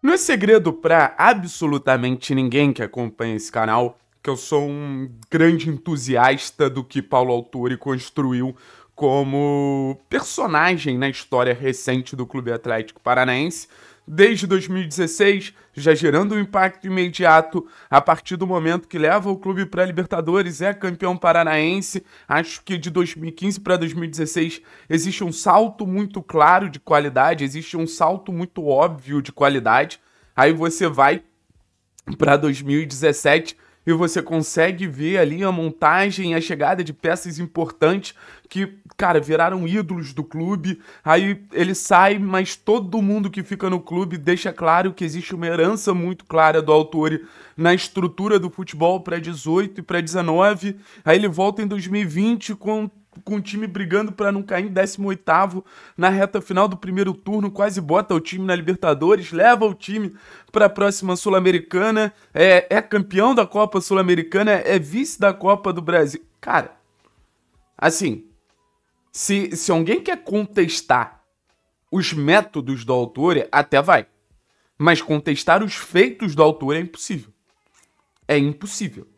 Não é segredo para absolutamente ninguém que acompanha esse canal que eu sou um grande entusiasta do que Paulo Autori construiu como personagem na história recente do Clube Atlético Paranaense, desde 2016, já gerando um impacto imediato a partir do momento que leva o clube para a Libertadores, é campeão paranaense. Acho que de 2015 para 2016 existe um salto muito claro de qualidade, existe um salto muito óbvio de qualidade. Aí você vai para 2017 e você consegue ver ali a montagem, a chegada de peças importantes que, cara, viraram ídolos do clube. Aí ele sai, mas todo mundo que fica no clube deixa claro que existe uma herança muito clara do Autori na estrutura do futebol para 18 e para 19. Aí ele volta em 2020 com com o time brigando para não cair em 18º na reta final do primeiro turno, quase bota o time na Libertadores, leva o time para a próxima Sul-Americana, é, é campeão da Copa Sul-Americana, é vice da Copa do Brasil. Cara, assim, se, se alguém quer contestar os métodos do autor, até vai. Mas contestar os feitos do autor é impossível. É impossível.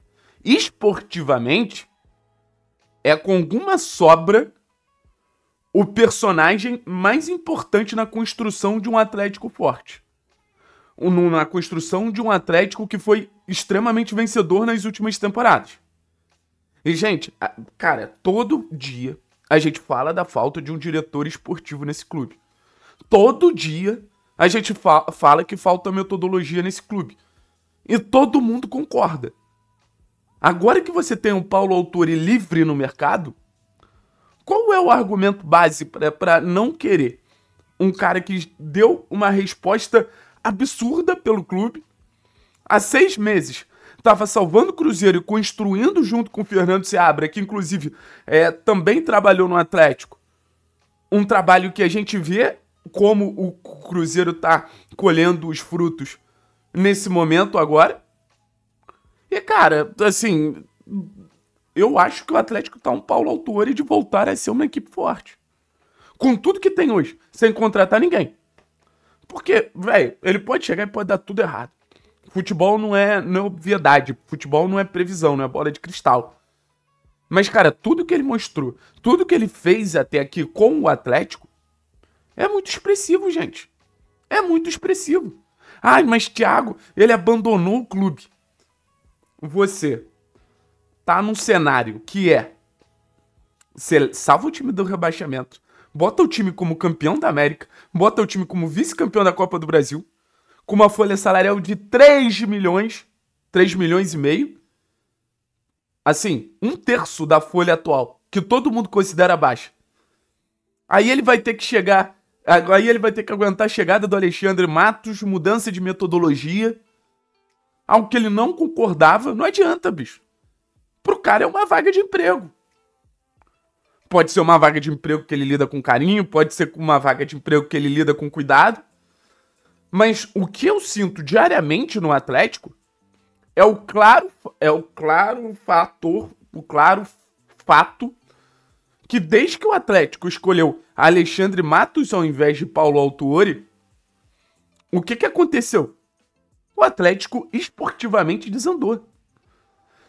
Esportivamente, é com alguma sobra o personagem mais importante na construção de um Atlético forte. Na construção de um Atlético que foi extremamente vencedor nas últimas temporadas. E, gente, cara, todo dia a gente fala da falta de um diretor esportivo nesse clube. Todo dia a gente fa fala que falta metodologia nesse clube. E todo mundo concorda. Agora que você tem um Paulo Autori livre no mercado, qual é o argumento base para não querer um cara que deu uma resposta absurda pelo clube há seis meses? Estava salvando o Cruzeiro e construindo junto com o Fernando Seabra, que inclusive é, também trabalhou no Atlético. Um trabalho que a gente vê como o Cruzeiro está colhendo os frutos nesse momento agora. E, cara, assim, eu acho que o Atlético tá um Paulo Autore de voltar a ser uma equipe forte. Com tudo que tem hoje, sem contratar ninguém. Porque, velho, ele pode chegar e pode dar tudo errado. Futebol não é, não é obviedade, futebol não é previsão, não é bola de cristal. Mas, cara, tudo que ele mostrou, tudo que ele fez até aqui com o Atlético, é muito expressivo, gente. É muito expressivo. Ai, mas Thiago, ele abandonou o clube você tá num cenário que é. Salva o time do rebaixamento. Bota o time como campeão da América. Bota o time como vice-campeão da Copa do Brasil. Com uma folha salarial de 3 milhões. 3 milhões e meio. Assim, um terço da folha atual, que todo mundo considera baixa. Aí ele vai ter que chegar. Aí ele vai ter que aguentar a chegada do Alexandre Matos, mudança de metodologia algo que ele não concordava, não adianta, bicho. Pro cara é uma vaga de emprego. Pode ser uma vaga de emprego que ele lida com carinho, pode ser uma vaga de emprego que ele lida com cuidado. Mas o que eu sinto diariamente no Atlético é o claro, é o claro fator, o claro fato que desde que o Atlético escolheu Alexandre Matos ao invés de Paulo Autuori, o que, que aconteceu? o Atlético esportivamente desandou.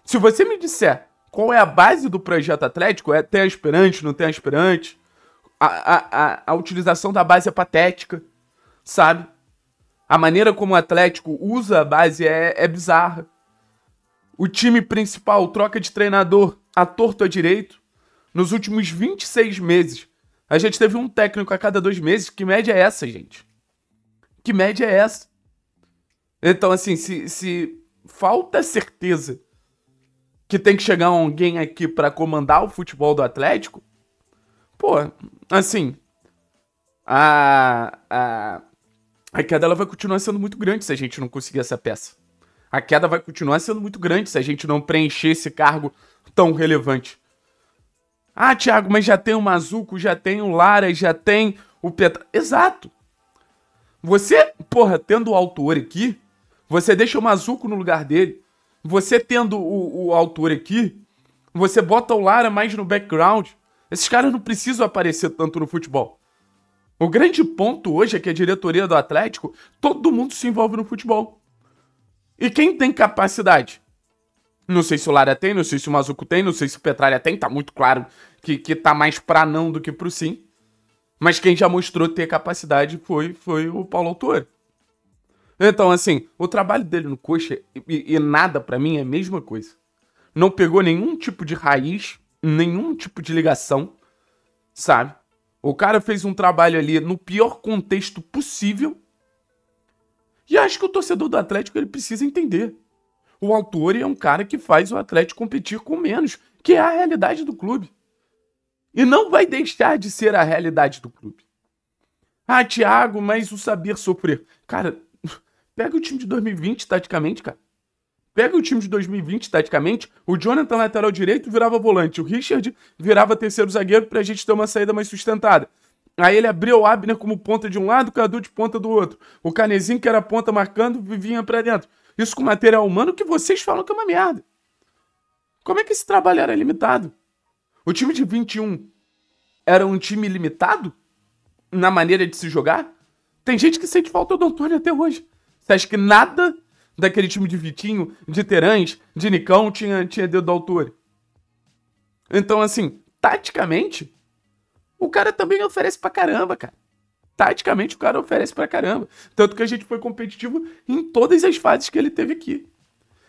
Se você me disser qual é a base do projeto Atlético, é tem aspirante, não tem aspirante, a, a, a, a utilização da base é patética, sabe? A maneira como o Atlético usa a base é, é bizarra. O time principal troca de treinador a torto a direito. Nos últimos 26 meses, a gente teve um técnico a cada dois meses. Que média é essa, gente? Que média é essa? Então, assim, se, se falta certeza que tem que chegar alguém aqui para comandar o futebol do Atlético, pô, assim, a, a, a queda ela vai continuar sendo muito grande se a gente não conseguir essa peça. A queda vai continuar sendo muito grande se a gente não preencher esse cargo tão relevante. Ah, Thiago, mas já tem o Mazuco, já tem o Lara, já tem o Petra. Exato. Você, porra, tendo o autor aqui, você deixa o Mazuco no lugar dele. Você tendo o, o autor aqui, você bota o Lara mais no background. Esses caras não precisam aparecer tanto no futebol. O grande ponto hoje é que a diretoria do Atlético, todo mundo se envolve no futebol. E quem tem capacidade? Não sei se o Lara tem, não sei se o Mazuco tem, não sei se o Petralha tem, tá muito claro que, que tá mais pra não do que pro sim. Mas quem já mostrou ter capacidade foi, foi o Paulo Autor. Então, assim, o trabalho dele no Coxa e, e nada para mim é a mesma coisa. Não pegou nenhum tipo de raiz, nenhum tipo de ligação, sabe? O cara fez um trabalho ali no pior contexto possível. E acho que o torcedor do Atlético ele precisa entender. O autor é um cara que faz o Atlético competir com menos, que é a realidade do clube. E não vai deixar de ser a realidade do clube. Ah, Thiago, mas o saber sofrer. Cara, Pega o time de 2020, taticamente, cara. Pega o time de 2020, taticamente, o Jonathan lateral direito virava volante, o Richard virava terceiro zagueiro pra gente ter uma saída mais sustentada. Aí ele abriu o Abner como ponta de um lado, o Cadu de ponta do outro. O Canezinho, que era ponta marcando, vinha pra dentro. Isso com material humano que vocês falam que é uma merda. Como é que esse trabalho era limitado? O time de 21 era um time limitado na maneira de se jogar? Tem gente que sente falta do Antônio até hoje. Você acha que nada daquele time de Vitinho, de Terãs, de Nicão tinha, tinha dedo do autor? Então, assim, taticamente, o cara também oferece pra caramba, cara. Taticamente, o cara oferece pra caramba. Tanto que a gente foi competitivo em todas as fases que ele teve aqui.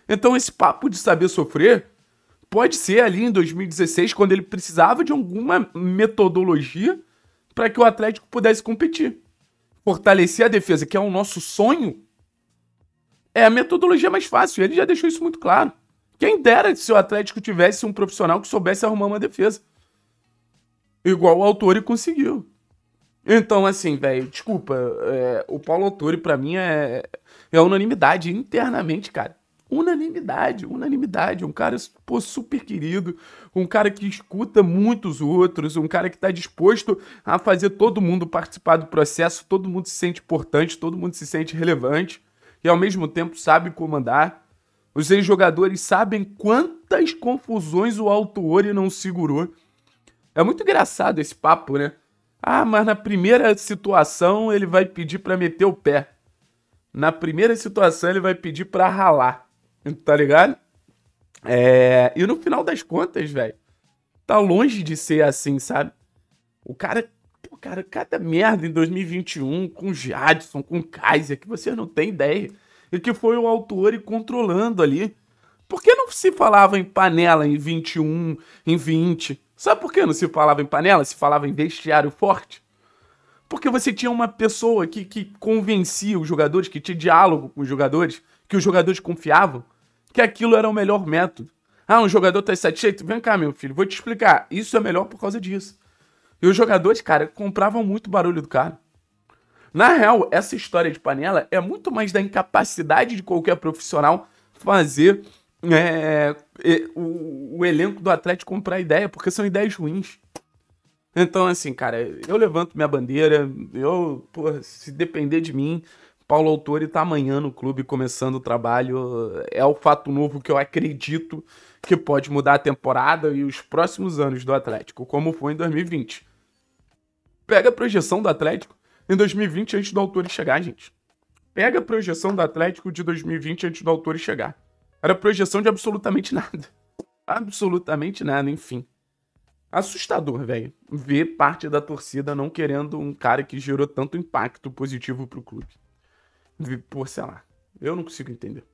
Então, esse papo de saber sofrer pode ser ali em 2016, quando ele precisava de alguma metodologia para que o Atlético pudesse competir. Fortalecer a defesa, que é o nosso sonho é a metodologia mais fácil. Ele já deixou isso muito claro. Quem dera se o Atlético tivesse um profissional que soubesse arrumar uma defesa. Igual o Autori conseguiu. Então, assim, velho, desculpa. É, o Paulo Autori, para mim, é, é unanimidade internamente, cara. Unanimidade, unanimidade. Um cara pô, super querido, um cara que escuta muitos outros, um cara que está disposto a fazer todo mundo participar do processo, todo mundo se sente importante, todo mundo se sente relevante e ao mesmo tempo sabe comandar. Os seis jogadores sabem quantas confusões o alto Autuori não segurou. É muito engraçado esse papo, né? Ah, mas na primeira situação ele vai pedir para meter o pé. Na primeira situação ele vai pedir para ralar. Tá ligado? É... E no final das contas, velho, tá longe de ser assim, sabe? O cara cara, cada merda em 2021 com Jadson, com Kaiser, que você não tem ideia. E que foi o autor e controlando ali. Por que não se falava em panela em 21, em 20? Sabe por que não se falava em panela? Se falava em vestiário forte? Porque você tinha uma pessoa que, que convencia os jogadores, que tinha diálogo com os jogadores, que os jogadores confiavam, que aquilo era o melhor método. Ah, um jogador tá insatisfeito? Vem cá, meu filho, vou te explicar. Isso é melhor por causa disso. E os jogadores, cara, compravam muito barulho do cara. Na real, essa história de panela é muito mais da incapacidade de qualquer profissional fazer é, é, o, o, elenco do Atlético comprar ideia, porque são ideias ruins. Então, assim, cara, eu levanto minha bandeira, eu, porra, se depender de mim, Paulo Autori tá amanhã no clube começando o trabalho. É o fato novo que eu acredito que pode mudar a temporada e os próximos anos do Atlético, como foi em 2020. Pega a projeção do Atlético em 2020 antes do autor chegar, gente. Pega a projeção do Atlético de 2020 antes do autor chegar. Era projeção de absolutamente nada. Absolutamente nada, enfim. Assustador, velho. Ver parte da torcida não querendo um cara que gerou tanto impacto positivo pro clube. Pô, sei lá. Eu não consigo entender.